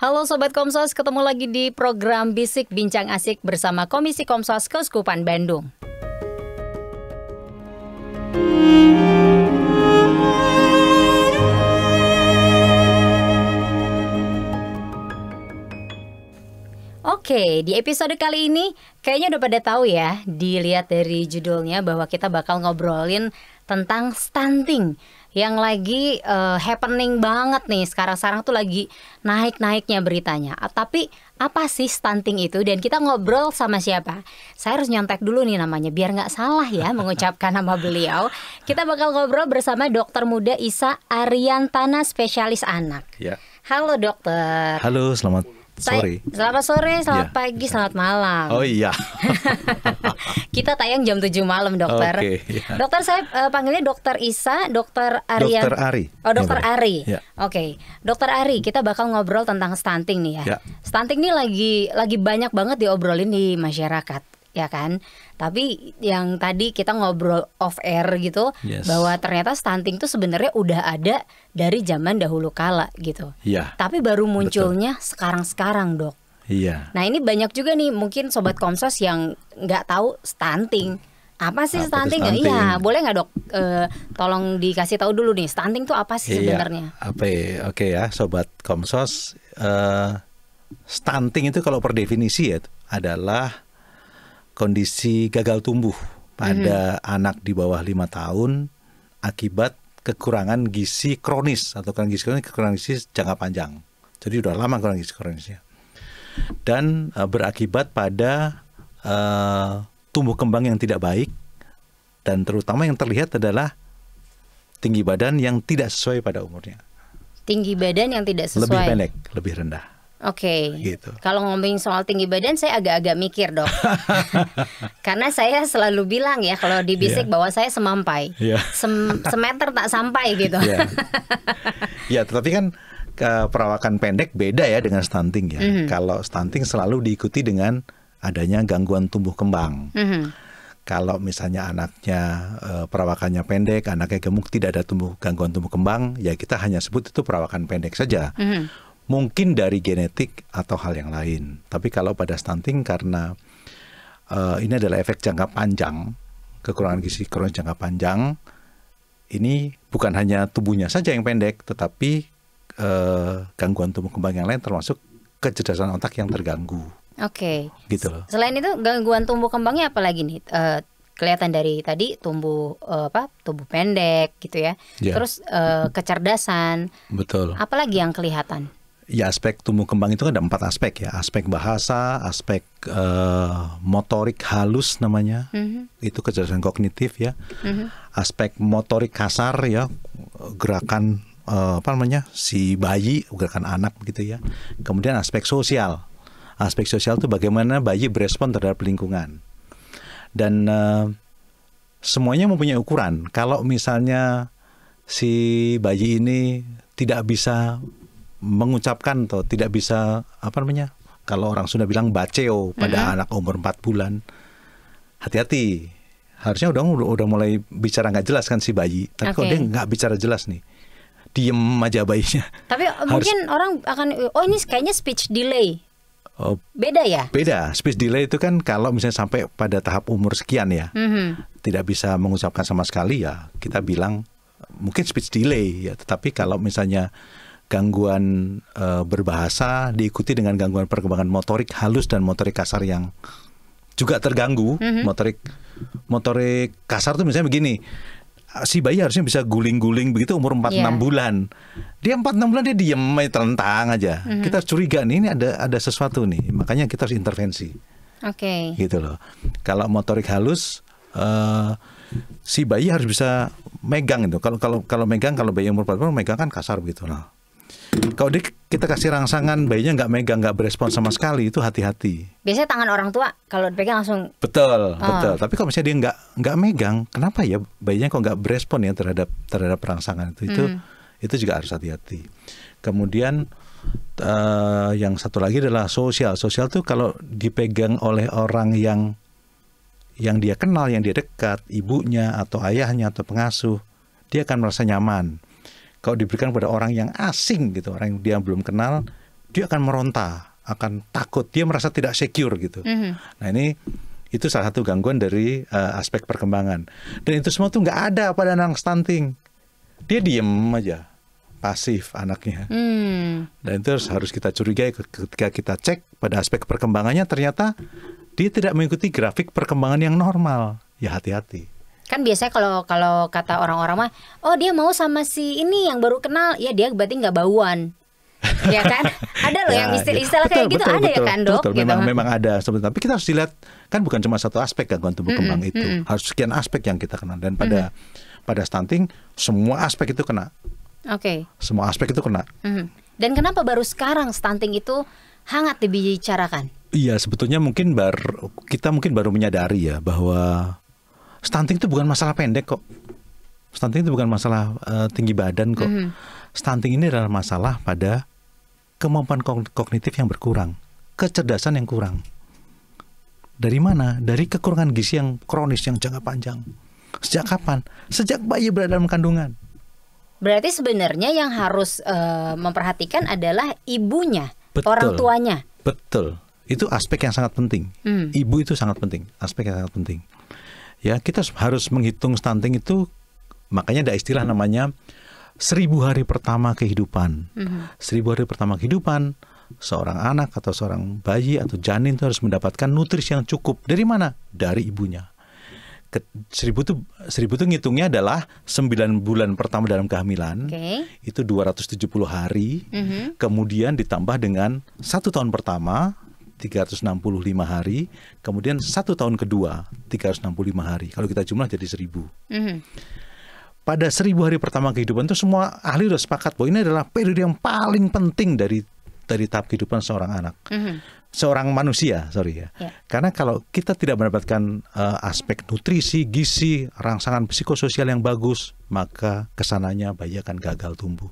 Halo Sobat Komsos, ketemu lagi di program Bisik Bincang Asik bersama Komisi Komsos Keuskupan Bandung. Oke, di episode kali ini kayaknya udah pada tahu ya, dilihat dari judulnya bahwa kita bakal ngobrolin tentang stunting yang lagi uh, happening banget nih sekarang-sekarang tuh lagi naik-naiknya beritanya. Tapi apa sih stunting itu? Dan kita ngobrol sama siapa? Saya harus nyontek dulu nih namanya biar nggak salah ya mengucapkan nama beliau. Kita bakal ngobrol bersama dokter muda Isa Ariantana spesialis anak. Ya. Halo dokter. Halo, selamat Sore. Selamat sore, selamat yeah. pagi, selamat malam. Oh iya. Kita tayang jam 7 malam, Dokter. Okay, iya. yeah. Dokter saya uh, panggilnya Dokter Isa, Dokter Arya. Dokter Ari. Oh, Dokter yeah, Ari. Yeah. Oke. Okay. Dokter Ari, kita bakal ngobrol tentang stunting nih ya. Yeah. Stunting nih lagi lagi banyak banget diobrolin di masyarakat ya kan? Tapi yang tadi kita ngobrol off air gitu yes. bahwa ternyata stunting tuh sebenarnya udah ada dari zaman dahulu kala gitu. Iya. Tapi baru munculnya sekarang-sekarang, Dok. Iya. Nah, ini banyak juga nih mungkin sobat Komsos yang nggak tahu stunting. Apa sih apa stunting? stunting? Iya, boleh nggak dok? E, tolong dikasih tahu dulu nih, stunting itu apa sih iya. sebenarnya? Apa? Ya? Oke ya, sobat Komsos. E, eh, stunting itu kalau per definisi ya adalah kondisi gagal tumbuh pada mm-hmm. anak di bawah lima tahun akibat kekurangan gizi kronis atau kekurangan gizi kronis kekurangan gizi jangka panjang. Jadi sudah lama kurang gizi kronisnya. Dan uh, berakibat pada uh, tumbuh kembang yang tidak baik dan terutama yang terlihat adalah tinggi badan yang tidak sesuai pada umurnya. Tinggi badan yang tidak sesuai. Lebih pendek, lebih rendah. Oke. Okay. Gitu. Kalau ngomongin soal tinggi badan saya agak-agak mikir, Dok. Karena saya selalu bilang ya kalau di bisik yeah. Iya. bahwa saya semampai. Yeah. Sem semeter tak sampai gitu. Ya, yeah. yeah, tetapi kan perawakan pendek beda ya dengan stunting ya. Mm -hmm. Kalau stunting selalu diikuti dengan adanya gangguan tumbuh kembang. Mm -hmm kalau misalnya anaknya eh, perawakannya pendek, anaknya gemuk tidak ada tumbuh gangguan tumbuh kembang, ya kita hanya sebut itu perawakan pendek saja. Mm -hmm mungkin dari genetik atau hal yang lain. Tapi kalau pada stunting karena uh, ini adalah efek jangka panjang, kekurangan gizi kronis jangka panjang, ini bukan hanya tubuhnya saja yang pendek, tetapi uh, gangguan tumbuh kembang yang lain termasuk kecerdasan otak yang terganggu. Oke. Okay. Gitu loh. Selain itu gangguan tumbuh kembangnya apa lagi nih? Uh, kelihatan dari tadi tumbuh uh, apa tubuh pendek gitu ya. Yeah. Terus uh, kecerdasan. Betul. Apalagi yang kelihatan? ya aspek tumbuh kembang itu kan ada empat aspek ya aspek bahasa aspek uh, motorik halus namanya mm-hmm. itu kecerdasan kognitif ya mm-hmm. aspek motorik kasar ya gerakan uh, apa namanya si bayi gerakan anak gitu ya kemudian aspek sosial aspek sosial itu bagaimana bayi berespon terhadap lingkungan dan uh, semuanya mempunyai ukuran kalau misalnya si bayi ini tidak bisa mengucapkan atau tidak bisa apa namanya kalau orang sudah bilang baceo pada mm -hmm. anak umur 4 bulan hati-hati harusnya udah udah mulai bicara nggak jelas kan si bayi tapi okay. kalau dia nggak bicara jelas nih diem aja bayinya tapi Harus, mungkin orang akan oh ini kayaknya speech delay oh, beda ya beda speech delay itu kan kalau misalnya sampai pada tahap umur sekian ya mm -hmm. tidak bisa mengucapkan sama sekali ya kita bilang mungkin speech delay ya tetapi kalau misalnya gangguan e, berbahasa diikuti dengan gangguan perkembangan motorik halus dan motorik kasar yang juga terganggu. Mm-hmm. Motorik motorik kasar tuh misalnya begini. Si bayi harusnya bisa guling-guling begitu umur 4 yeah. 6 bulan. Dia 4 6 bulan dia diem terentang aja. Mm-hmm. Kita curiga nih ini ada ada sesuatu nih. Makanya kita harus intervensi. Oke. Okay. Gitu loh. Kalau motorik halus uh, si bayi harus bisa megang itu. Kalau kalau kalau megang kalau bayi umur 4 bulan megang kan kasar begitu Nah. Kalau dia kita kasih rangsangan bayinya nggak megang nggak berespon sama sekali itu hati-hati. Biasanya tangan orang tua kalau dipegang langsung. Betul oh. betul. Tapi kalau misalnya dia nggak nggak megang, kenapa ya bayinya kok nggak berespon ya terhadap terhadap rangsangan itu itu hmm. itu juga harus hati-hati. Kemudian uh, yang satu lagi adalah sosial. Sosial tuh kalau dipegang oleh orang yang yang dia kenal, yang dia dekat, ibunya atau ayahnya atau pengasuh, dia akan merasa nyaman kalau diberikan kepada orang yang asing gitu, orang yang dia belum kenal, dia akan meronta, akan takut, dia merasa tidak secure gitu. Mm -hmm. Nah ini itu salah satu gangguan dari uh, aspek perkembangan. Dan itu semua tuh nggak ada pada anak stunting. Dia diem aja, pasif anaknya. Mm. Dan itu harus, harus kita curigai ketika kita cek pada aspek perkembangannya ternyata dia tidak mengikuti grafik perkembangan yang normal. Ya hati-hati kan biasanya kalau kalau kata orang-orang mah oh dia mau sama si ini yang baru kenal ya dia berarti nggak bauan ya kan ada loh ya, yang istilah-istilah kayak gitu betul, ada ya, betul, ya kan dok betul, gitu. memang memang ada sebenarnya tapi kita harus dilihat kan bukan cuma satu aspek kan tumbuh mm-hmm, kembang itu mm-hmm. harus sekian aspek yang kita kenal dan pada mm-hmm. pada stunting semua aspek itu kena oke okay. semua aspek itu kena hmm dan kenapa baru sekarang stunting itu hangat dibicarakan Iya sebetulnya mungkin bar kita mungkin baru menyadari ya bahwa stunting itu bukan masalah pendek kok. Stunting itu bukan masalah uh, tinggi badan kok. Mm -hmm. Stunting ini adalah masalah pada kemampuan kognitif yang berkurang, kecerdasan yang kurang. Dari mana? Dari kekurangan gizi yang kronis yang jangka panjang. Sejak kapan? Sejak bayi berada dalam kandungan. Berarti sebenarnya yang harus uh, memperhatikan adalah ibunya, Betul. orang tuanya. Betul. Itu aspek yang sangat penting. Hmm. Ibu itu sangat penting, aspek yang sangat penting ya kita harus menghitung stunting itu makanya ada istilah namanya seribu hari pertama kehidupan. hmm Seribu hari pertama kehidupan, seorang anak atau seorang bayi atau janin itu harus mendapatkan nutrisi yang cukup. Dari mana? Dari ibunya. Ke, seribu itu seribu itu ngitungnya adalah sembilan bulan pertama dalam kehamilan okay. itu 270 hari mm -hmm. kemudian ditambah dengan satu tahun pertama 365 hari, kemudian satu tahun kedua 365 hari. Kalau kita jumlah jadi seribu. Mm -hmm. Pada seribu hari pertama kehidupan itu semua ahli sudah sepakat bahwa ini adalah periode yang paling penting dari dari tahap kehidupan seorang anak. Mm -hmm seorang manusia, sorry ya. Yeah. Karena kalau kita tidak mendapatkan uh, aspek nutrisi, gizi, rangsangan psikososial yang bagus, maka kesananya bayi akan gagal tumbuh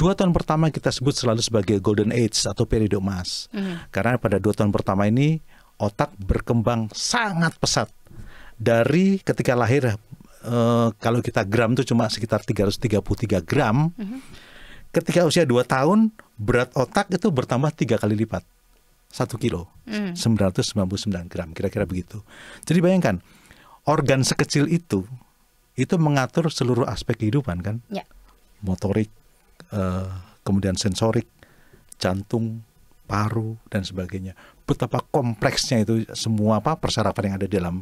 dua tahun pertama kita sebut selalu sebagai golden age atau periode emas. Hmm. Karena pada dua tahun pertama ini otak berkembang sangat pesat. Dari ketika lahir eh, kalau kita gram itu cuma sekitar 333 gram. Hmm. Ketika usia dua tahun berat otak itu bertambah tiga kali lipat. satu kilo, mm. 999 gram, kira-kira begitu. Jadi bayangkan, organ sekecil itu itu mengatur seluruh aspek kehidupan kan? yeah. Motorik, Eh, kemudian sensorik, jantung, paru dan sebagainya. Betapa kompleksnya itu semua apa persyaratan yang ada di dalam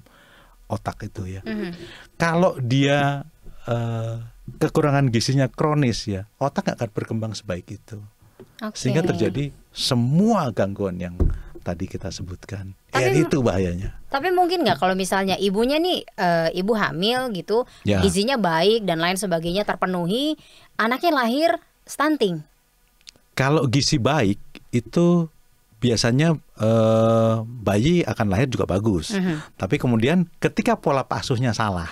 otak itu ya. Mm -hmm. Kalau dia uh, kekurangan gizinya kronis ya, otak gak akan berkembang sebaik itu. Okay. Sehingga terjadi semua gangguan yang tadi kita sebutkan. Ya, Tapi, ya itu bahayanya. Tapi mungkin nggak kalau misalnya ibunya nih e, ibu hamil gitu, ya. gizinya baik dan lain sebagainya terpenuhi, anaknya lahir stunting? Kalau gizi baik itu biasanya eh, bayi akan lahir juga bagus. Mm -hmm. Tapi kemudian ketika pola asuhnya salah.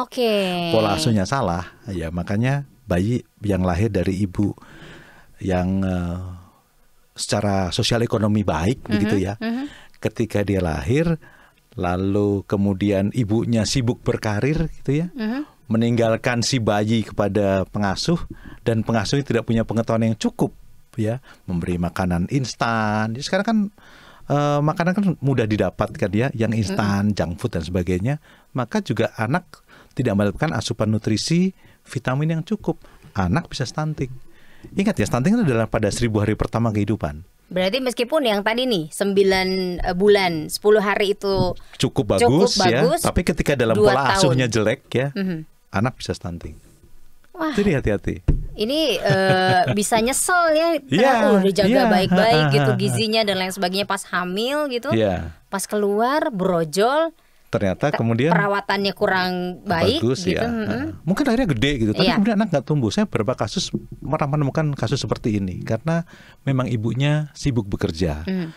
Oke. Okay. Pola asuhnya salah, ya makanya bayi yang lahir dari ibu yang uh, secara sosial ekonomi baik mm -hmm. begitu ya. Mm -hmm. Ketika dia lahir lalu kemudian ibunya sibuk berkarir gitu ya. Mm -hmm meninggalkan si bayi kepada pengasuh dan pengasuh tidak punya pengetahuan yang cukup ya memberi makanan instan. Jadi sekarang kan e, makanan kan mudah didapatkan ya yang instan, mm junk food dan sebagainya. Maka juga anak tidak mendapatkan asupan nutrisi, vitamin yang cukup. Anak bisa stunting. Ingat ya stunting itu adalah pada seribu hari pertama kehidupan. Berarti meskipun yang tadi nih 9 eh, bulan 10 hari itu cukup bagus, cukup bagus ya, tapi ketika dalam pola tahun. asuhnya jelek ya. Mm -hmm anak bisa stunting. Wah. Jadi hati-hati. Ini uh, bisa nyesel ya, yeah, uh, udah jaga yeah. baik-baik gitu gizinya dan lain sebagainya pas hamil gitu, yeah. pas keluar brojol. Ternyata kemudian perawatannya kurang baik. Bagus gitu. ya. hmm Mungkin akhirnya gede gitu, tapi yeah. kemudian anak nggak tumbuh. Saya beberapa kasus menemukan kasus seperti ini karena memang ibunya sibuk bekerja. Mm.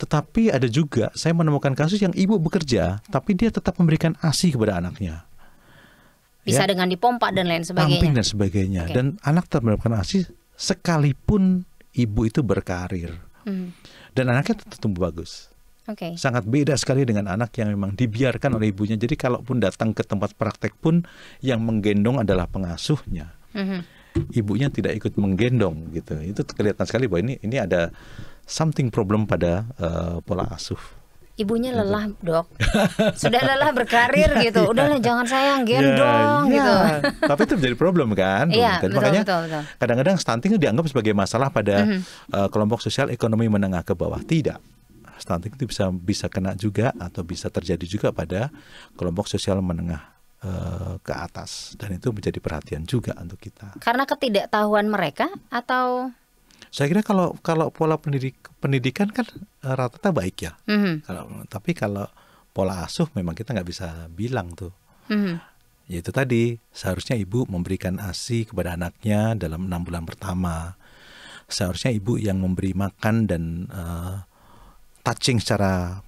Tetapi ada juga saya menemukan kasus yang ibu bekerja, tapi dia tetap memberikan asi kepada anaknya bisa ya. dengan dipompa dan lain sebagainya. Pumping dan sebagainya. Okay. Dan anak tetap ASI sekalipun ibu itu berkarir. Hmm. Dan anaknya tetap tumbuh bagus. Okay. Sangat beda sekali dengan anak yang memang dibiarkan oleh ibunya. Jadi kalaupun datang ke tempat praktek pun yang menggendong adalah pengasuhnya. hmm Ibunya tidak ikut menggendong gitu. Itu kelihatan sekali bahwa ini ini ada something problem pada uh, pola asuh ibunya iya, lelah dok sudah lelah berkarir iya, gitu iya. udahlah jangan sayang gendong yeah, gitu tapi itu menjadi problem kan yeah, kan? betul, makanya kadang-kadang stunting dianggap sebagai masalah pada mm -hmm. uh, kelompok sosial ekonomi menengah ke bawah tidak stunting itu bisa bisa kena juga atau bisa terjadi juga pada kelompok sosial menengah eh, ke atas dan itu menjadi perhatian juga untuk kita karena ketidaktahuan mereka atau saya kira kalau kalau pola pendidik, pendidikan kan eh, rata-rata baik ya. Mm -hmm. tapi kalau pola asuh memang kita nggak bisa bilang tuh. Mm -hmm. Yaitu tadi seharusnya ibu memberikan asi kepada anaknya dalam enam bulan pertama. Seharusnya ibu yang memberi makan dan uh, touching secara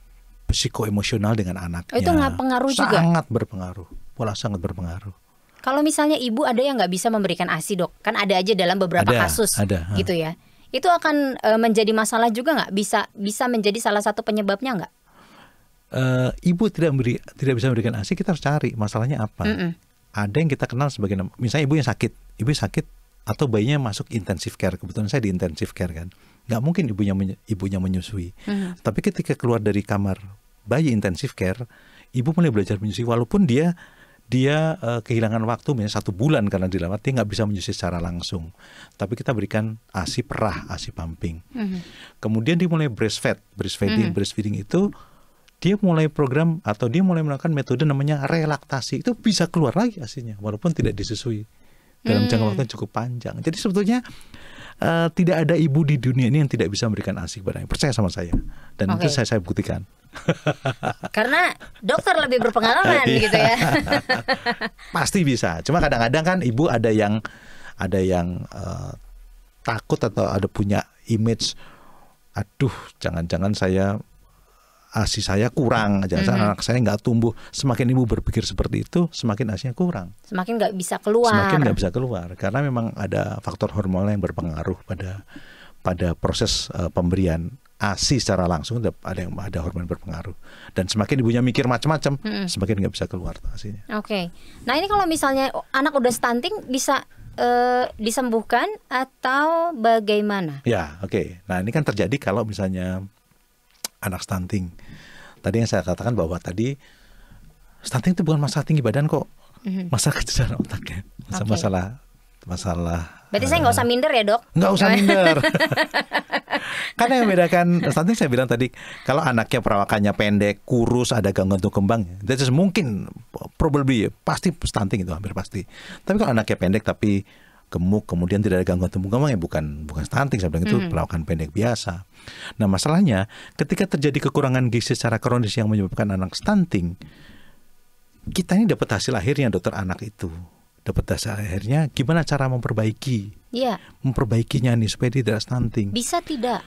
psikoemosional dengan anaknya. Itu nggak pengaruh sangat juga. Sangat berpengaruh. Pola sangat berpengaruh. Kalau misalnya ibu ada yang nggak bisa memberikan ASI, Dok. Kan ada aja dalam beberapa ada, kasus ada, gitu ya itu akan e, menjadi masalah juga nggak? Bisa bisa menjadi salah satu penyebabnya nggak? E, ibu tidak memberi tidak bisa memberikan ASI, kita harus cari masalahnya apa. Mm -mm. Ada yang kita kenal sebagai misalnya ibu yang sakit, ibu sakit atau bayinya masuk intensive care. Kebetulan saya di intensive care kan, nggak mungkin ibunya ibunya menyusui. Mm -hmm. Tapi ketika keluar dari kamar bayi intensive care, ibu mulai belajar menyusui walaupun dia dia uh, kehilangan waktu misalnya satu bulan karena dirawat dia nggak bisa menyusui secara langsung tapi kita berikan asi perah asi pumping mm-hmm. kemudian dia mulai breastfeed breastfeeding mm-hmm. breastfeeding itu dia mulai program atau dia mulai melakukan metode namanya relaktasi itu bisa keluar lagi asinya walaupun tidak disusui dalam mm. jangka hmm. waktu yang cukup panjang jadi sebetulnya uh, tidak ada ibu di dunia ini yang tidak bisa memberikan asi kepada anak percaya sama saya dan okay. itu saya saya buktikan Karena dokter lebih berpengalaman iya. gitu ya. Pasti bisa. Cuma kadang-kadang kan ibu ada yang ada yang uh, takut atau ada punya image aduh jangan-jangan saya asi saya kurang aja, mm -hmm. anak saya nggak tumbuh semakin ibu berpikir seperti itu semakin asinya kurang semakin nggak bisa keluar semakin nggak bisa keluar karena memang ada faktor hormonal yang berpengaruh pada pada proses uh, pemberian asi secara langsung ada yang ada hormon berpengaruh dan semakin ibunya mikir macam-macam hmm. semakin nggak bisa keluar asinya. Oke, okay. nah ini kalau misalnya anak udah stunting bisa e, disembuhkan atau bagaimana? Ya, oke. Okay. Nah, ini kan terjadi kalau misalnya anak stunting. Tadi yang saya katakan bahwa tadi stunting itu bukan masalah tinggi badan kok, mm-hmm. masalah kecerdasan otaknya, masalah okay. masalah masalah. Berarti uh, saya nggak eh, usah minder ya dok? Nggak usah minder. Karena yang bedakan stunting saya bilang tadi kalau anaknya perawakannya pendek, kurus, ada gangguan tumbuh kembang, that is mungkin probably ya, pasti stunting itu hampir pasti. Tapi kalau anaknya pendek tapi gemuk kemudian tidak ada gangguan tumbuh kembang ya bukan bukan stunting saya bilang itu hmm. perawakan pendek biasa. Nah, masalahnya ketika terjadi kekurangan gizi secara kronis yang menyebabkan anak stunting kita ini dapat hasil akhirnya dokter anak itu dapat hasil akhirnya gimana cara memperbaiki ya. memperbaikinya nih supaya tidak stunting bisa tidak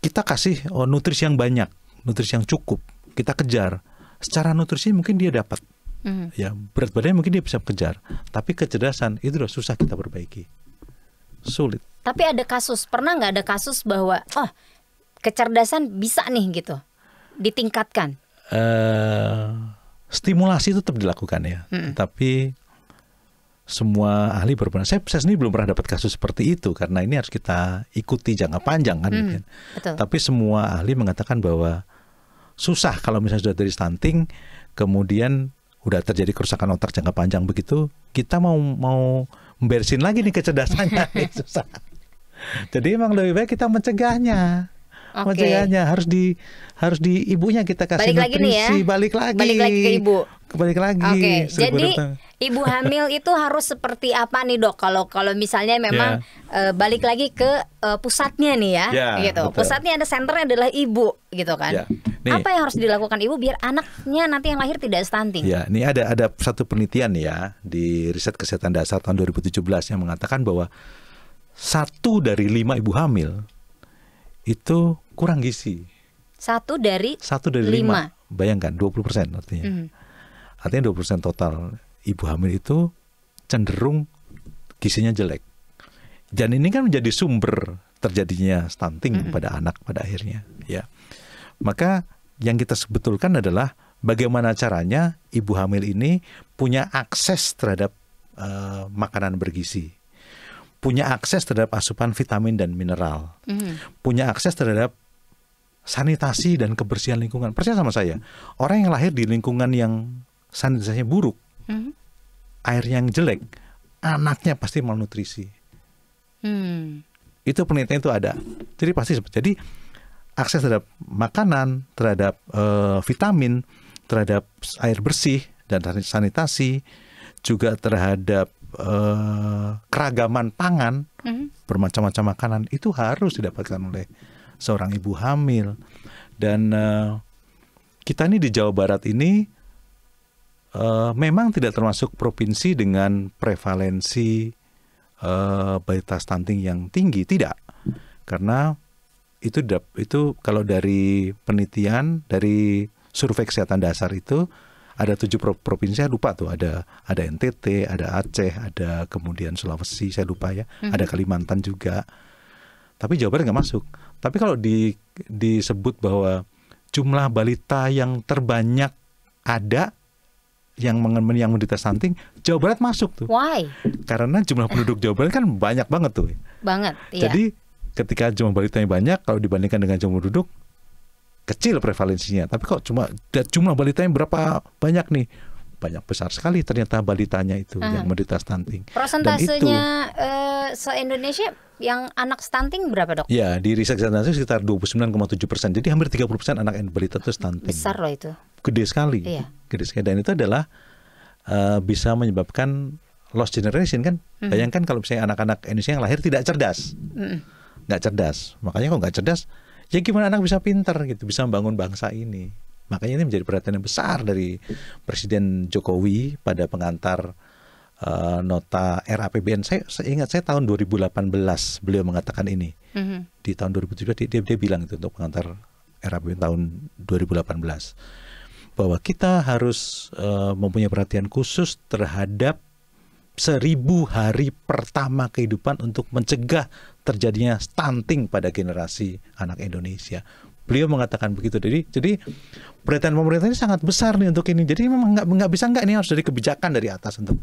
kita kasih oh, nutrisi yang banyak, nutrisi yang cukup, kita kejar. Secara nutrisi mungkin dia dapat, mm ya berat badannya mungkin dia bisa kejar, tapi kecerdasan itu udah susah kita perbaiki, sulit. Tapi ada kasus pernah nggak ada kasus bahwa oh kecerdasan bisa nih gitu ditingkatkan? Uh, stimulasi itu tetap dilakukan ya, mm tapi semua ahli berpendapat. Saya, saya sendiri belum pernah dapat kasus seperti itu karena ini harus kita ikuti jangka panjang kan. Hmm, Tapi semua ahli mengatakan bahwa susah kalau misalnya sudah dari stunting kemudian udah terjadi kerusakan otak jangka panjang begitu kita mau mau membersin lagi nih kecerdasannya susah. Jadi emang lebih baik kita mencegahnya okay. harus di harus di ibunya kita kasih balik nutrisi lagi nih ya. balik lagi balik lagi ke ibu balik lagi okay. jadi datang. ibu hamil itu harus seperti apa nih dok kalau kalau misalnya memang yeah. Ya. uh, balik lagi ke uh, pusatnya nih ya yeah, gitu betul. pusatnya ada senternya adalah ibu gitu kan yeah. nih, apa yang harus dilakukan ibu biar anaknya nanti yang lahir tidak stunting ya yeah, ini ada ada satu penelitian ya di riset kesehatan dasar tahun 2017 yang mengatakan bahwa satu dari lima ibu hamil itu kurang gizi. Satu dari satu dari lima. lima. Bayangkan 20 persen artinya. Mm. Artinya 20 persen total ibu hamil itu cenderung gizinya jelek. Dan ini kan menjadi sumber terjadinya stunting mm -hmm. pada anak pada akhirnya. Ya, maka yang kita sebetulkan adalah bagaimana caranya ibu hamil ini punya akses terhadap uh, makanan bergizi punya akses terhadap asupan vitamin dan mineral, mm. punya akses terhadap sanitasi dan kebersihan lingkungan. Percaya sama saya, orang yang lahir di lingkungan yang sanitasinya buruk, mm. air yang jelek, anaknya pasti malnutrisi. Mm. Itu penelitian itu ada. Jadi pasti seperti jadi akses terhadap makanan, terhadap uh, vitamin, terhadap air bersih dan sanitasi, juga terhadap uh, keragaman pangan mm-hmm. bermacam-macam makanan itu harus didapatkan oleh seorang ibu hamil dan uh, kita ini di Jawa Barat ini uh, memang tidak termasuk provinsi dengan prevalensi uh, balita stunting yang tinggi tidak karena itu itu kalau dari penelitian dari survei kesehatan dasar itu ada tujuh provinsi saya lupa tuh ada ada NTT ada Aceh ada kemudian Sulawesi saya lupa ya hmm. ada Kalimantan juga tapi Jawa Barat nggak masuk tapi kalau di disebut bahwa jumlah balita yang terbanyak ada yang mengenai yang menderita stunting Jawa Barat masuk tuh. Why? Karena jumlah penduduk Jawa Barat kan banyak banget tuh. Banget. Iya. Jadi ketika jumlah balita yang banyak kalau dibandingkan dengan jumlah penduduk kecil prevalensinya tapi kok cuma jumlah balitanya berapa banyak nih banyak besar sekali ternyata balitanya itu uh yang menderita stunting. Prosentasenya uh, se-Indonesia yang anak stunting berapa dok? Ya di riset kesehatan sekitar 29,7 persen. Jadi hampir 30 persen anak yang balita itu stunting. Besar loh itu. Gede sekali. Iya. Gede sekali. Dan itu adalah uh, bisa menyebabkan lost generation kan. Mhm. Bayangkan kalau misalnya anak-anak Indonesia yang lahir tidak cerdas, mhm. nggak cerdas. Makanya kok nggak cerdas ya gimana anak bisa pinter gitu bisa membangun bangsa ini makanya ini menjadi perhatian yang besar dari Presiden Jokowi pada pengantar uh, nota RAPBN saya, saya ingat saya tahun 2018 beliau mengatakan ini mm -hmm. di tahun 2017 dia, dia, dia bilang itu untuk pengantar RAPBN tahun 2018 bahwa kita harus uh, mempunyai perhatian khusus terhadap seribu hari pertama kehidupan untuk mencegah terjadinya stunting pada generasi anak Indonesia. Beliau mengatakan begitu. Jadi, jadi perhatian pemerintah ini sangat besar nih untuk ini. Jadi memang nggak nggak bisa nggak ini harus dari kebijakan dari atas untuk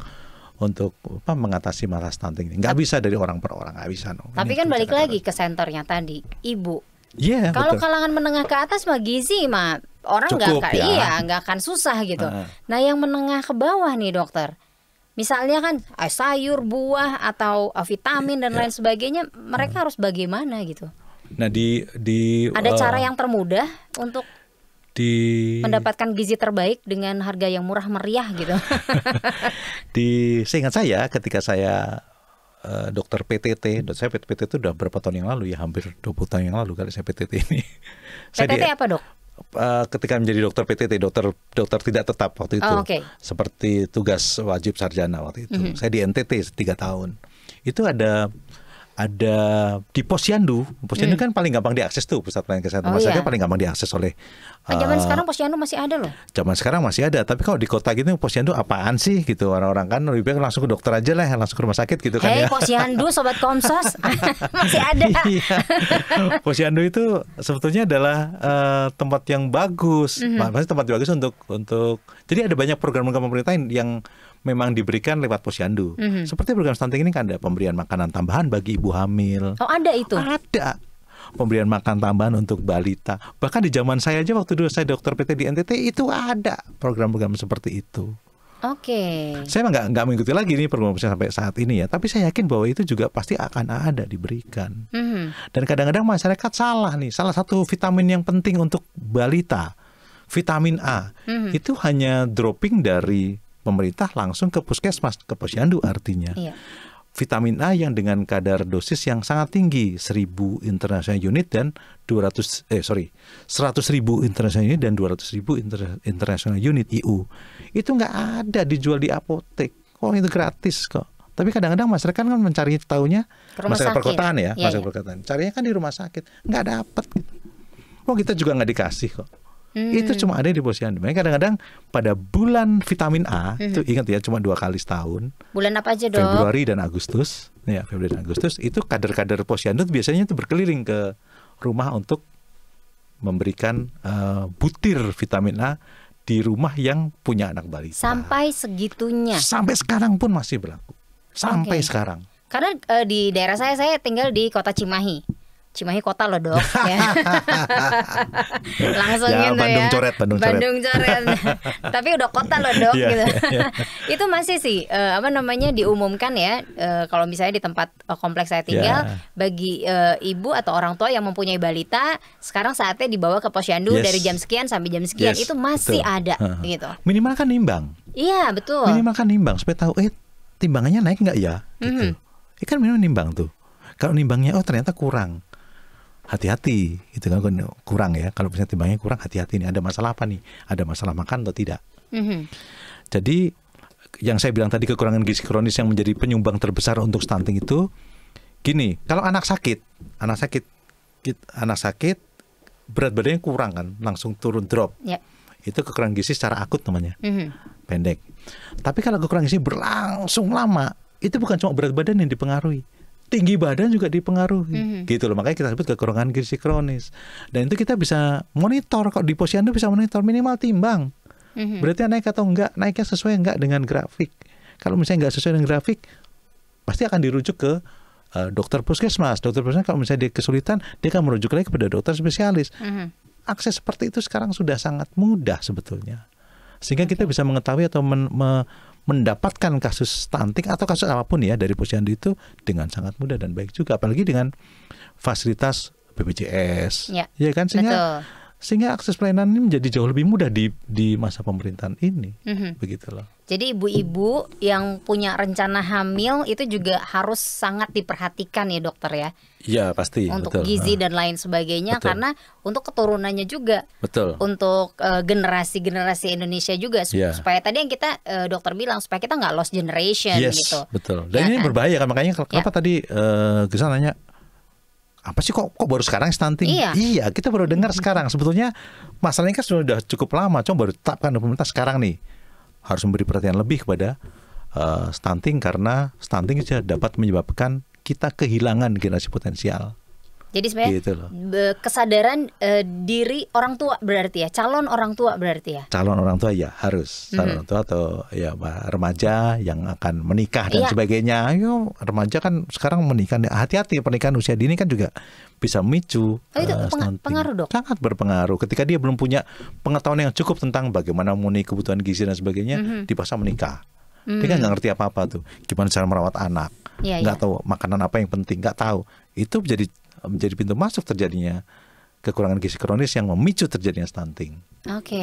untuk apa mengatasi masalah stunting ini. Nggak bisa dari orang per orang, nggak bisa. No. Tapi ini kan balik lagi ke sentornya tadi, ibu. Iya. Yeah, Kalau kalangan menengah ke atas mah gizi mah orang nggak akan ya. iya nggak akan susah gitu. Uh. Nah yang menengah ke bawah nih dokter misalnya kan eh, sayur, buah atau eh, vitamin dan iya. lain sebagainya, mereka harus bagaimana gitu? Nah, di di ada uh, cara yang termudah untuk di mendapatkan gizi terbaik dengan harga yang murah meriah gitu. di seingat saya ketika saya uh, dokter PTT, saya PTT itu udah berapa tahun yang lalu ya, hampir 20 tahun yang lalu kali saya PTT ini. PTT saya di, apa, Dok? uh, ketika menjadi dokter PTT, dokter dokter tidak tetap waktu oh, itu, oh, okay. seperti tugas wajib sarjana waktu itu. Mm -hmm. Saya di NTT tiga tahun. Itu ada ada di Posyandu. Posyandu hmm. kan paling gampang diakses tuh pusat pelayanan kesehatan oh, masyarakat iya. paling gampang diakses oleh. Uh, zaman eh, sekarang Posyandu masih ada loh. Zaman sekarang masih ada, tapi kalau di kota gitu Posyandu apaan sih gitu orang-orang kan lebih baik langsung ke dokter aja lah, langsung ke rumah sakit gitu kan hey, ya. Posyandu sobat Komsos masih ada. iya. Posyandu itu sebetulnya adalah uh, tempat yang bagus, mm -hmm. maksudnya tempat yang bagus untuk untuk. Jadi ada banyak program-program pemerintah yang memang diberikan lewat posyandu. Mm -hmm. Seperti program stunting ini kan ada pemberian makanan tambahan bagi ibu hamil. Oh, ada itu. Ada pemberian makan tambahan untuk balita. Bahkan di zaman saya aja waktu dulu saya dokter PT di NTT itu ada program-program seperti itu. Oke. Okay. Saya nggak nggak mengikuti lagi ini program posyandu sampai saat ini ya, tapi saya yakin bahwa itu juga pasti akan ada diberikan. Mm -hmm. Dan kadang-kadang masyarakat salah nih, salah satu vitamin yang penting untuk balita, vitamin A mm -hmm. itu hanya dropping dari pemerintah langsung ke puskesmas ke posyandu artinya. Iya. Vitamin A yang dengan kadar dosis yang sangat tinggi 1000 international unit dan 200 eh sorry ribu international unit dan 200.000 inter, international unit IU itu nggak ada dijual di apotek kok itu gratis kok tapi kadang-kadang masyarakat kan mencari tahunya masyarakat perkotaan ya, ya masyarakat ya. perkotaan. Carinya kan di rumah sakit, nggak dapat. Gitu. Oh kita juga nggak dikasih kok. Itu hmm. cuma ada di posyandu. Makanya kadang-kadang pada bulan vitamin A hmm. itu ingat ya cuma dua kali setahun. Bulan apa aja dong? Februari dan Agustus. Ya Februari dan Agustus itu kader-kader posyandu biasanya itu berkeliling ke rumah untuk memberikan uh, butir vitamin A di rumah yang punya anak balita. Sampai segitunya. Sampai sekarang pun masih berlaku. Sampai okay. sekarang. Karena uh, di daerah saya saya tinggal di kota Cimahi. Cimahi kota loh dok ya. langsung ya, gitu Bandung ya coret, Bandung, Bandung coret, Bandung coret. tapi udah kota loh dok yeah, gitu yeah, yeah. itu masih sih uh, apa namanya diumumkan ya uh, kalau misalnya di tempat uh, kompleks saya tinggal yeah. bagi uh, ibu atau orang tua yang mempunyai balita sekarang saatnya dibawa ke posyandu yes. dari jam sekian sampai jam sekian yes, itu masih betul. ada uh -huh. gitu minimal kan nimbang iya betul minimal kan nimbang supaya tahu eh timbangannya naik nggak ya gitu mm -hmm. Eh, kan minimal nimbang tuh kalau nimbangnya oh ternyata kurang hati-hati gitu kan, kan kurang ya kalau misalnya timbangnya kurang hati-hati nih ada masalah apa nih ada masalah makan atau tidak mm-hmm. jadi yang saya bilang tadi kekurangan gizi kronis yang menjadi penyumbang terbesar untuk stunting itu gini kalau anak sakit anak sakit anak sakit berat badannya kurang kan langsung turun drop yep. Ya. itu kekurangan gizi secara akut namanya mm-hmm. pendek tapi kalau kekurangan gizi berlangsung lama itu bukan cuma berat badan yang dipengaruhi tinggi badan juga dipengaruhi mm -hmm. gitu loh makanya kita sebut kekurangan gizi kronis dan itu kita bisa monitor kok di posyandu bisa monitor minimal timbang mm -hmm. berarti naik atau enggak naiknya sesuai enggak dengan grafik kalau misalnya enggak sesuai dengan grafik pasti akan dirujuk ke uh, dokter puskesmas dokter puskesmas kalau misalnya dia kesulitan dia akan merujuk lagi kepada dokter spesialis mm -hmm. akses seperti itu sekarang sudah sangat mudah sebetulnya sehingga kita bisa mengetahui atau men, me, mendapatkan kasus stunting atau kasus apapun ya dari posyandu itu dengan sangat mudah dan baik juga apalagi dengan fasilitas BPJS ya, ya kan sehingga Betul. sehingga akses pelayanan ini menjadi jauh lebih mudah di di masa pemerintahan ini mm -hmm. begitu jadi ibu-ibu yang punya rencana hamil itu juga harus sangat diperhatikan ya dokter ya. Iya pasti. Untuk betul. gizi nah. dan lain sebagainya betul. karena untuk keturunannya juga. Betul. Untuk eh, generasi-generasi uh, Indonesia juga yeah. supaya tadi yang kita uh, dokter bilang supaya kita nggak lost generation yes, gitu. Betul. Dan ya, ini kan? berbahaya kan makanya ya. kenapa ya. tadi uh, eh, Gisa nanya apa sih kok kok baru sekarang stunting? Iya, iya kita baru dengar sekarang. Sebetulnya masalahnya kan sudah cukup lama, coba baru tetapkan pemerintah sekarang nih harus memberi perhatian lebih kepada uh, stunting karena stunting saja dapat menyebabkan kita kehilangan generasi potensial. Jadi sebenarnya gitu loh. kesadaran uh, diri orang tua berarti ya, calon orang tua berarti ya. Calon orang tua ya harus, hmm. calon mm orang tua atau ya remaja yang akan menikah dan iya. sebagainya. Ayo remaja kan sekarang menikah hati-hati pernikahan usia dini kan juga bisa memicu oh, itu uh, eh, peng pengaruh dok. Sangat berpengaruh ketika dia belum punya pengetahuan yang cukup tentang bagaimana memenuhi kebutuhan gizi dan sebagainya, mm -hmm. dipaksa menikah. Mm. Dia kan nggak ngerti apa-apa tuh, gimana cara merawat anak, iya, nggak yeah, yeah. tahu makanan apa yang penting, nggak tahu. Itu jadi menjadi pintu masuk terjadinya kekurangan gizi kronis yang memicu terjadinya stunting. Oke,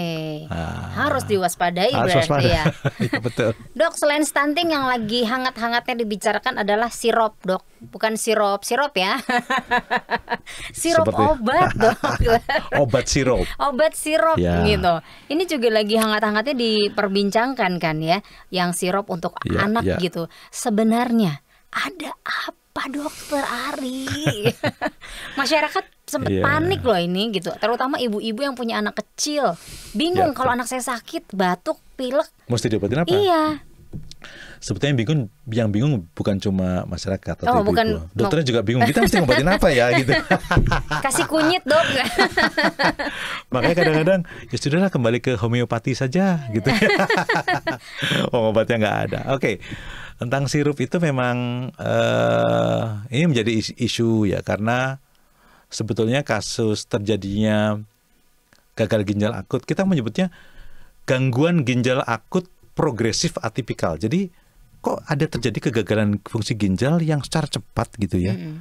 okay. ah, harus diwaspadai harus berarti waspada. ya. ya betul. Dok, selain stunting yang lagi hangat-hangatnya dibicarakan adalah sirup, dok. Bukan sirup, sirup ya. sirup Seperti... obat, dok. obat sirup. Obat sirup ya. gitu. Ini juga lagi hangat-hangatnya diperbincangkan kan ya, yang sirup untuk ya, anak ya. gitu. Sebenarnya ada apa? Pak dokter Ari? Masyarakat sempat yeah. panik loh ini gitu, terutama ibu-ibu yang punya anak kecil, bingung yeah. kalau anak saya sakit, batuk, pilek. Mesti diobatin apa? Iya. Sebetulnya yang bingung, yang bingung bukan cuma masyarakat atau oh, ibu bukan dokternya juga bingung. Kita mesti ngobatin apa ya gitu. Kasih kunyit dok. Makanya kadang-kadang ya sudahlah kembali ke homeopati saja gitu. oh obatnya nggak ada. Oke. Okay tentang sirup itu memang uh, ini menjadi isu ya karena sebetulnya kasus terjadinya gagal ginjal akut kita menyebutnya gangguan ginjal akut progresif atipikal. Jadi kok ada terjadi kegagalan fungsi ginjal yang secara cepat gitu ya. Mm -hmm.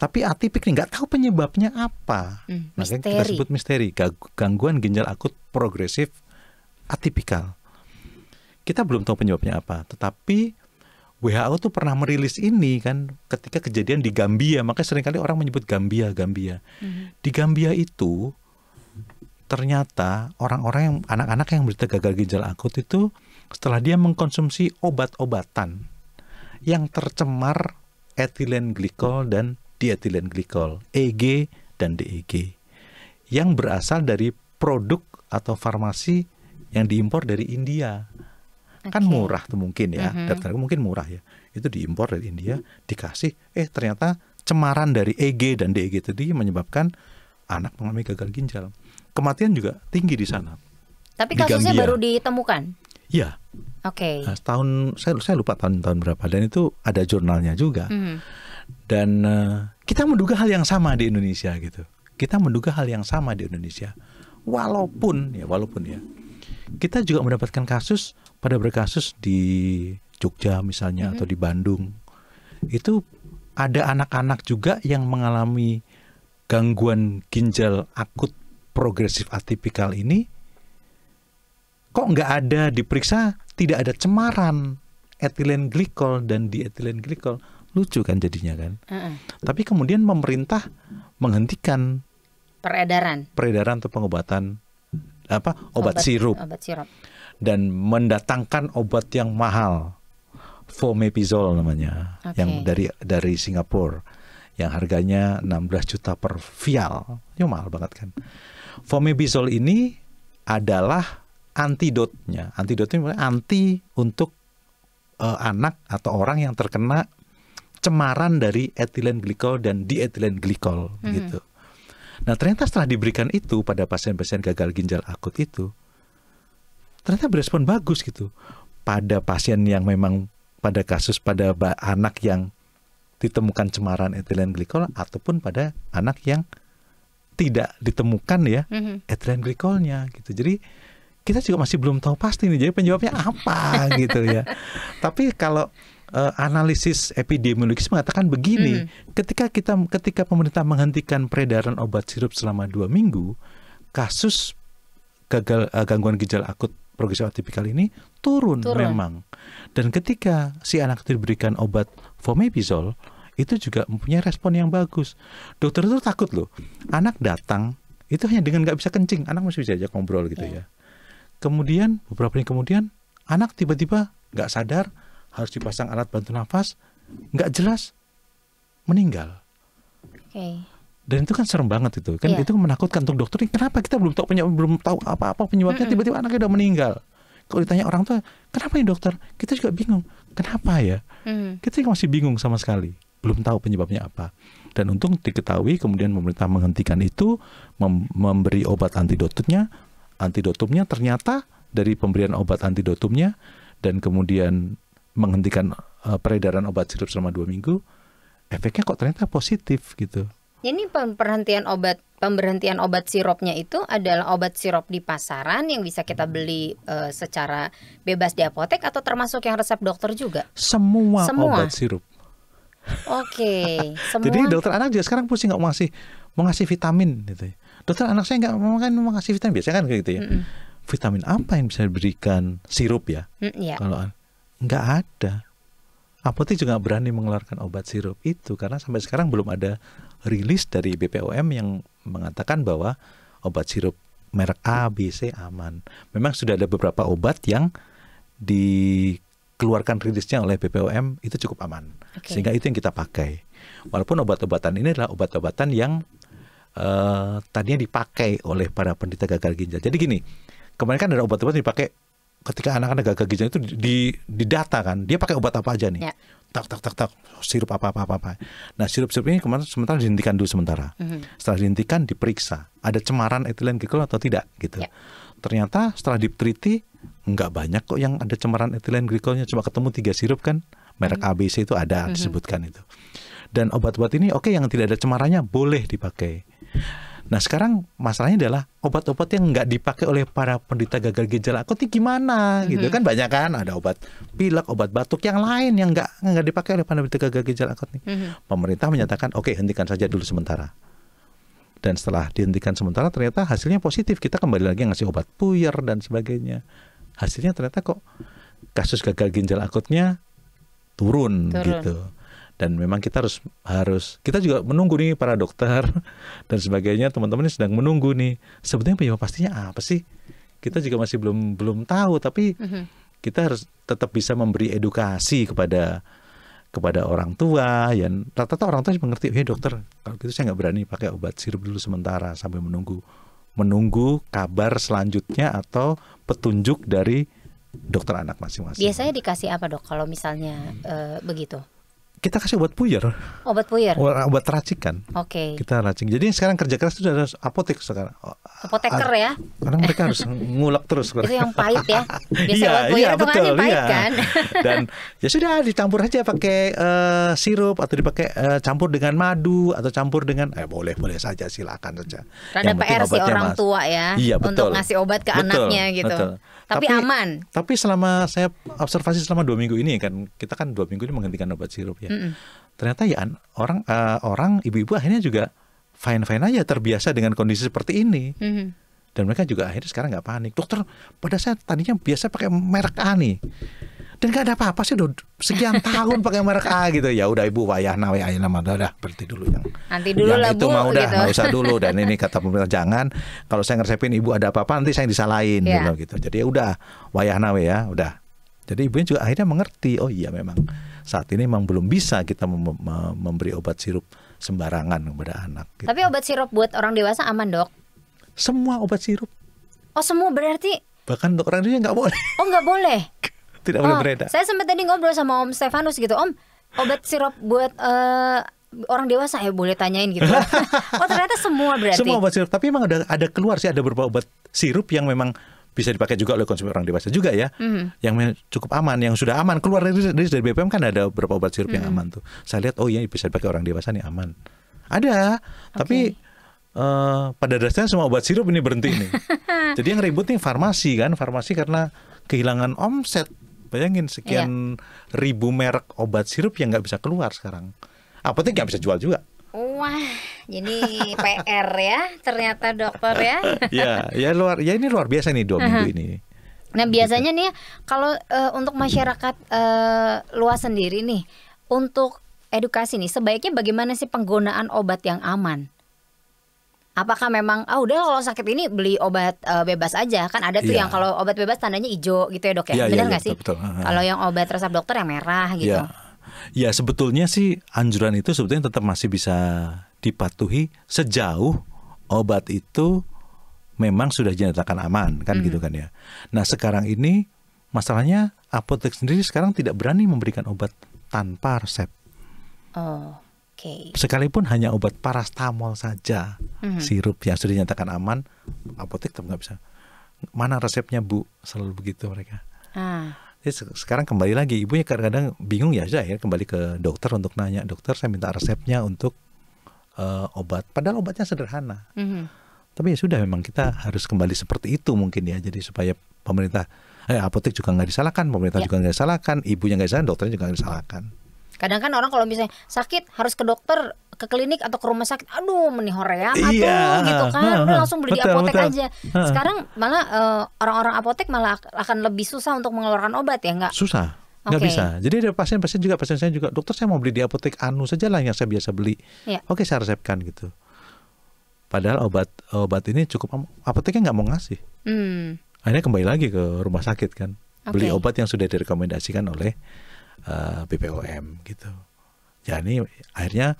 Tapi atipik nih nggak tahu penyebabnya apa. Mm, Makanya misteri. kita sebut misteri gangguan ginjal akut progresif atipikal. Kita belum tahu penyebabnya apa, tetapi WHO tuh pernah merilis ini kan ketika kejadian di Gambia, makanya seringkali orang menyebut Gambia, Gambia. Mm-hmm. Di Gambia itu ternyata orang-orang yang anak-anak yang berita gagal ginjal akut itu setelah dia mengkonsumsi obat-obatan yang tercemar etilen glikol dan dietilen glikol, EG dan DEG yang berasal dari produk atau farmasi yang diimpor dari India okay. kan murah tuh mungkin ya mm-hmm. mungkin murah ya itu diimpor dari India dikasih eh ternyata cemaran dari EG dan DEG tadi menyebabkan anak mengalami gagal ginjal kematian juga tinggi di sana tapi kasusnya Gambia. baru ditemukan Iya. Oke. Okay. Nah, tahun saya saya lupa tahun-tahun berapa dan itu ada jurnalnya juga. Mm. Dan uh, kita menduga hal yang sama di Indonesia gitu. Kita menduga hal yang sama di Indonesia. Walaupun ya walaupun ya. Kita juga mendapatkan kasus pada berkasus di Jogja misalnya mm-hmm. atau di Bandung itu ada anak-anak juga yang mengalami gangguan ginjal akut progresif atipikal ini kok nggak ada diperiksa tidak ada cemaran etilen glikol dan dietilen glikol lucu kan jadinya kan uh-uh. tapi kemudian pemerintah menghentikan peredaran peredaran atau pengobatan apa obat, obat sirup obat sirup dan mendatangkan obat yang mahal fomepizol namanya okay. yang dari dari Singapura yang harganya 16 juta per vial itu mahal banget kan fomepizol ini adalah antidotnya antidotnya anti untuk uh, anak atau orang yang terkena cemaran dari etilen glikol dan dietilen glikol mm -hmm. gitu. Nah ternyata setelah diberikan itu pada pasien-pasien gagal ginjal akut itu ternyata berespon bagus gitu pada pasien yang memang pada kasus pada anak yang ditemukan cemaran etilen glikol ataupun pada anak yang tidak ditemukan ya mm-hmm. etilen glikolnya gitu. Jadi kita juga masih belum tahu pasti nih jadi penjawabnya apa gitu ya. Tapi kalau uh, analisis epidemiologis mengatakan begini, mm. ketika kita ketika pemerintah menghentikan peredaran obat sirup selama dua minggu, kasus gagal uh, gangguan ginjal akut progresif atipikal ini turun, turun memang. Dan ketika si anak diberikan obat fomepizol itu juga mempunyai respon yang bagus. Dokter itu takut loh. Anak datang itu hanya dengan nggak bisa kencing, anak masih bisa ajak ngobrol gitu yeah. ya. Kemudian beberapa hari kemudian anak tiba-tiba nggak -tiba sadar harus dipasang alat bantu nafas, nggak jelas meninggal. Okay dan itu kan serem banget itu kan yeah. itu menakutkan untuk dokter kenapa kita belum tahu punya belum tahu apa-apa penyebabnya mm -mm. tiba-tiba anaknya udah meninggal kalau ditanya orang tuh, kenapa ya dokter kita juga bingung kenapa ya mm. kita masih bingung sama sekali belum tahu penyebabnya apa dan untung diketahui kemudian pemerintah menghentikan itu mem memberi obat antidotumnya, antidotumnya ternyata dari pemberian obat antidotumnya dan kemudian menghentikan uh, peredaran obat sirup selama dua minggu efeknya kok ternyata positif gitu ini pemberhentian obat pemberhentian obat sirupnya itu adalah obat sirup di pasaran yang bisa kita beli e, secara bebas di apotek atau termasuk yang resep dokter juga. Semua, Semua. obat sirup. Oke, okay, Jadi dokter anak juga sekarang pusing nggak mau ngasih mau ngasih vitamin gitu ya. Dokter anak saya nggak mau kan mau ngasih vitamin biasa kan gitu ya. Mm -mm. Vitamin apa yang bisa diberikan sirup ya? Mm, yeah. Kalau nggak ada apotek juga berani mengeluarkan obat sirup itu karena sampai sekarang belum ada rilis dari BPOM yang mengatakan bahwa obat sirup merek A, B, C aman. Memang sudah ada beberapa obat yang dikeluarkan rilisnya oleh BPOM itu cukup aman. Okay. Sehingga itu yang kita pakai. Walaupun obat-obatan ini adalah obat-obatan yang uh, tadinya dipakai oleh para penderita gagal ginjal. Jadi gini, kemarin kan ada obat obatan dipakai ketika anak-anak gagal ginjal itu di didata kan dia pakai obat apa aja nih yeah. tak tak tak tak sirup apa apa apa, apa. nah sirup sirup ini kemarin sementara dihentikan dulu sementara mm-hmm. setelah dihentikan diperiksa ada cemaran etilen glikol atau tidak gitu yeah. ternyata setelah diteliti nggak banyak kok yang ada cemaran etilen glikolnya cuma ketemu tiga sirup kan merek mm-hmm. ABC itu ada mm-hmm. disebutkan itu dan obat-obat ini oke okay, yang tidak ada cemarannya boleh dipakai Nah sekarang masalahnya adalah obat-obat yang nggak dipakai oleh para penderita gagal ginjal akut ini gimana gitu mm-hmm. gitu kan banyak kan ada obat pilek, obat batuk yang lain yang nggak nggak dipakai oleh para penderita gagal ginjal akut nih. Mm-hmm. Pemerintah menyatakan oke okay, hentikan saja dulu sementara. Dan setelah dihentikan sementara ternyata hasilnya positif kita kembali lagi ngasih obat puyer dan sebagainya. Hasilnya ternyata kok kasus gagal ginjal akutnya turun, turun. gitu dan memang kita harus harus kita juga menunggu nih para dokter dan sebagainya teman-teman sedang menunggu nih sebetulnya penyebab pastinya apa sih kita juga masih belum belum tahu tapi mm-hmm. kita harus tetap bisa memberi edukasi kepada kepada orang tua yang rata-rata orang tua sih mengerti ya dokter kalau gitu saya nggak berani pakai obat sirup dulu sementara sampai menunggu menunggu kabar selanjutnya atau petunjuk dari dokter anak masing-masing. Biasanya dikasih apa dok kalau misalnya hmm. e, begitu? kita kasih obat puyer. Obat puyer. Obat racikan. Oke. Okay. Kita racik. Jadi sekarang kerja keras itu ada apotek sekarang. Apoteker ah, ya. Karena mereka harus ngulek terus. Itu yang pahit ya. Biasanya obat iya, puyer iya, itu betul, pahit iya. kan. Dan ya sudah dicampur aja pakai uh, sirup atau dipakai uh, campur dengan madu atau campur dengan eh boleh boleh saja silakan saja. Rada yang PR sih orang mas. tua ya. Iya betul. Untuk ngasih obat ke betul, anaknya gitu. Betul. Tapi, tapi aman. Tapi selama saya observasi selama dua minggu ini kan kita kan dua minggu ini menghentikan obat sirup ya. Mm-mm. Ternyata ya orang uh, orang ibu-ibu akhirnya juga fine fine aja terbiasa dengan kondisi seperti ini. Mm-hmm. Dan mereka juga akhirnya sekarang nggak panik. Dokter, pada saya tadinya biasa pakai merek A nih. Dan nggak ada apa-apa sih udah sekian tahun pakai merek A gitu. Ya udah ibu wayah nawe mah udah, udah berhenti dulu yang nanti dulu yang lah itu bu, mau udah gitu. nggak usah dulu dan ini kata pemerintah jangan kalau saya ngeresepin ibu ada apa-apa nanti saya disalahin yeah. gitu. Jadi ya udah wayah nawe ya udah jadi ibunya juga akhirnya mengerti, oh iya memang saat ini memang belum bisa kita mem memberi obat sirup sembarangan kepada anak. Gitu. Tapi obat sirup buat orang dewasa aman dok? Semua obat sirup. Oh semua berarti? Bahkan untuk orang dewasa nggak boleh. Oh nggak boleh. Tidak oh, boleh beredar. Saya sempat tadi ngobrol sama Om Stefanus gitu, Om obat sirup buat uh, orang dewasa ya boleh tanyain gitu. oh ternyata semua berarti. Semua obat sirup, tapi emang ada ada keluar sih ada beberapa obat sirup yang memang bisa dipakai juga oleh konsumen orang dewasa juga ya. Mm. Yang cukup aman, yang sudah aman keluar dari dari BPM kan ada beberapa obat sirup mm. yang mhm. aman tuh. Saya lihat oh iya bisa dipakai orang dewasa nih aman. Ada, okay. tapi uh, pada dasarnya semua obat sirup ini berhenti nih. Jadi yang ribut nih farmasi kan, farmasi karena kehilangan omset. Bayangin sekian yeah. ribu merek obat sirup yang nggak bisa keluar sekarang. apa Apotek nggak bisa jual juga. Wah, jadi PR ya ternyata dokter ya. ya, ya luar ya ini luar biasa nih dua uh-huh. ini. Nah, biasanya gitu. nih kalau uh, untuk masyarakat uh, luas sendiri nih untuk edukasi nih sebaiknya bagaimana sih penggunaan obat yang aman? Apakah memang ah udah kalau sakit ini beli obat uh, bebas aja kan ada tuh yeah. yang kalau obat bebas tandanya hijau gitu ya dok ya, yeah, benar iya, nggak yeah, yeah, sih? Kalau yang obat resep dokter yang merah gitu. Yeah. Ya sebetulnya sih anjuran itu sebetulnya tetap masih bisa dipatuhi sejauh obat itu memang sudah dinyatakan aman kan hmm. gitu kan ya. Nah sekarang ini masalahnya apotek sendiri sekarang tidak berani memberikan obat tanpa resep. Oh, Okay. Sekalipun hanya obat parastamol saja, -hmm. sirup yang sudah dinyatakan aman, apotek tetap nggak bisa. Mana resepnya bu? Selalu begitu mereka. Ah. Jadi sekarang kembali lagi ibunya kadang-kadang bingung ya Zahir ya kembali ke dokter untuk nanya dokter saya minta resepnya untuk uh, obat padahal obatnya sederhana. Mm -hmm. Tapi ya sudah memang kita harus kembali seperti itu mungkin ya jadi supaya pemerintah eh apotek juga nggak disalahkan pemerintah yeah. juga nggak disalahkan ibunya nggak disalahkan dokternya juga nggak disalahkan. Kadang kan orang kalau misalnya sakit harus ke dokter, ke klinik atau ke rumah sakit. Aduh, menihorea atau iya. gitu kan. Udah langsung beli betul, di apotek betul. aja. Sekarang malah eh, orang-orang uh, orang apotek malah akan lebih susah untuk mengeluarkan obat ya enggak? Susah. Nggak bisa. Jadi ada pasien-pasien juga pasien saya juga, dokter saya mau beli di apotek anu saja lah yang saya biasa beli. Yeah. Oke, saya resepkan gitu. Padahal obat obat ini cukup apoteknya nggak mau ngasih. Hmm. Akhirnya kembali lagi ke rumah sakit kan. Okay. Beli obat yang sudah direkomendasikan oleh uh, eh, BPOM gitu. Jadi akhirnya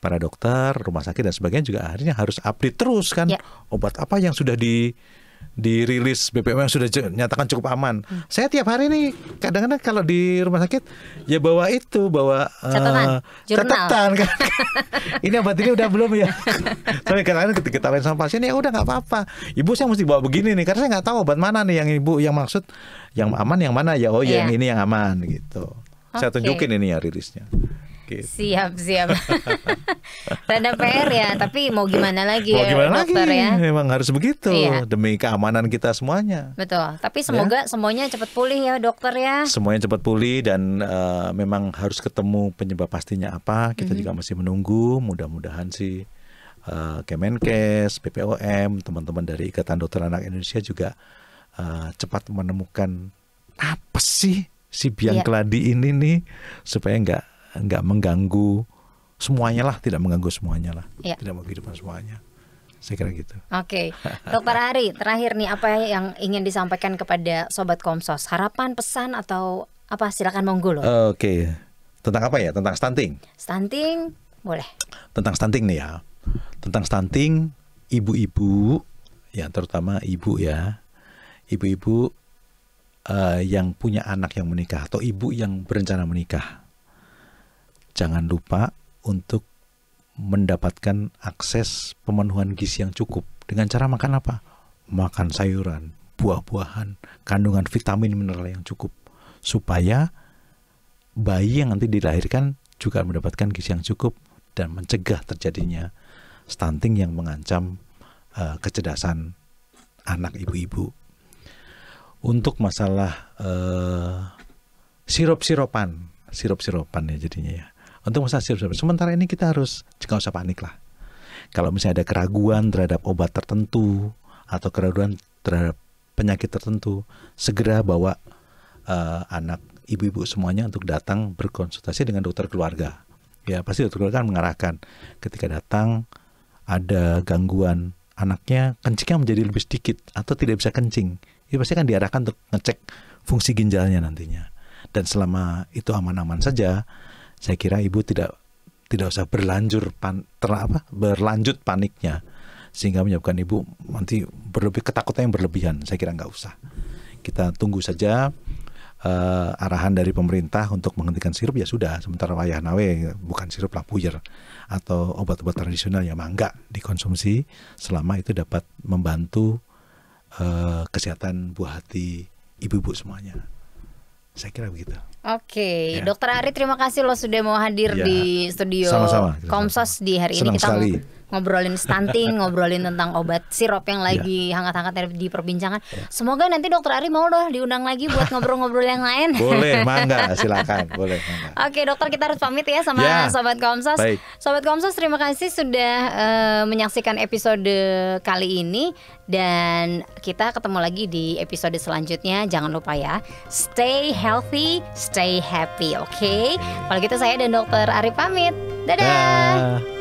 para dokter, rumah sakit dan sebagainya juga akhirnya harus update terus kan ya. obat apa yang sudah di dirilis BPOM yang sudah nyatakan cukup aman. Hmm. Saya tiap hari nih kadang-kadang kalau di rumah sakit ya bawa itu bawa eh, catatan, uh, catatan kan. ini obat ini udah belum ya. Tapi kadang-kadang ketika tawarin sama pasien ya udah nggak apa-apa. Ibu saya mesti bawa begini nih karena saya nggak tahu obat mana nih yang ibu yang maksud yang aman yang mana ya oh yeah. Iya. yang ini yang aman gitu. Okay. Saya tunjukin ini ya rilisnya. Gitu. Siap, siap. Tanda PR ya, tapi mau gimana lagi mau ya, gimana ya, dokter lagi? ya. Memang harus begitu iya. demi keamanan kita semuanya. Betul. Tapi ya. semoga ya? semuanya cepat pulih ya, dokter ya. Semuanya cepat pulih dan uh, memang harus ketemu penyebab pastinya apa. Kita mm -hmm. juga masih menunggu. Mudah-mudahan sih uh, Kemenkes, PPOM, teman-teman dari Ikatan Dokter Anak Indonesia juga uh, cepat menemukan apa sih si biang yeah. keladi ini nih supaya nggak nggak mengganggu semuanya lah, tidak mengganggu semuanya lah, yeah. tidak mau kehidupan semuanya. Saya kira gitu. Oke, okay. Dokter Ari, terakhir nih apa yang ingin disampaikan kepada sobat Komsos? Harapan, pesan atau apa? Silakan monggo loh. Oke, okay. tentang apa ya? Tentang stunting. Stunting, boleh. Tentang stunting nih ya, tentang stunting ibu-ibu, ya terutama ibu ya, ibu-ibu uh, yang punya anak yang menikah atau ibu yang berencana menikah, jangan lupa untuk mendapatkan akses pemenuhan gizi yang cukup dengan cara makan apa? Makan sayuran, buah-buahan, kandungan vitamin mineral yang cukup supaya bayi yang nanti dilahirkan juga mendapatkan gizi yang cukup dan mencegah terjadinya stunting yang mengancam uh, kecerdasan anak ibu-ibu untuk masalah uh, sirup-sirupan, sirup-sirupan ya jadinya ya. Untuk masalah sirup-sirupan. Sementara ini kita harus jangan usah panik lah. Kalau misalnya ada keraguan terhadap obat tertentu atau keraguan terhadap penyakit tertentu, segera bawa uh, anak ibu-ibu semuanya untuk datang berkonsultasi dengan dokter keluarga. Ya pasti dokter keluarga akan mengarahkan ketika datang ada gangguan anaknya kencingnya menjadi lebih sedikit atau tidak bisa kencing ya pasti akan diarahkan untuk ngecek fungsi ginjalnya nantinya. Dan selama itu aman-aman saja, saya kira ibu tidak tidak usah berlanjur pan, ter, apa, berlanjut paniknya sehingga menyebabkan ibu nanti berlebih ketakutan yang berlebihan. Saya kira nggak usah. Kita tunggu saja uh, arahan dari pemerintah untuk menghentikan sirup ya sudah. Sementara wayah nawe bukan sirup lah puyer atau obat-obat tradisional ya mangga dikonsumsi selama itu dapat membantu uh, kesehatan buah hati ibu-ibu semuanya. Saya kira begitu. Oke, okay. ya. Dokter Ari, terima kasih lo sudah mau hadir ya. di studio Komsos di hari Senang ini. Kita sekali ngobrolin stunting, ngobrolin tentang obat sirup yang lagi yeah. hangat-hangat di perbincangan. Iya. Semoga nanti Dokter Ari mau loh diundang lagi buat ngobrol-ngobrol yang lain. boleh, mangga, silakan, boleh. Oke, Oke, dokter kita harus pamit ya sama yeah. sobat Komsos. Baik. Sobat Komsos, terima kasih sudah uh, menyaksikan episode kali ini dan kita ketemu lagi di episode selanjutnya. Jangan lupa ya, stay healthy, stay happy, oke? Okay? Kalau gitu saya dan Dokter Ari pamit. Dadah. Da.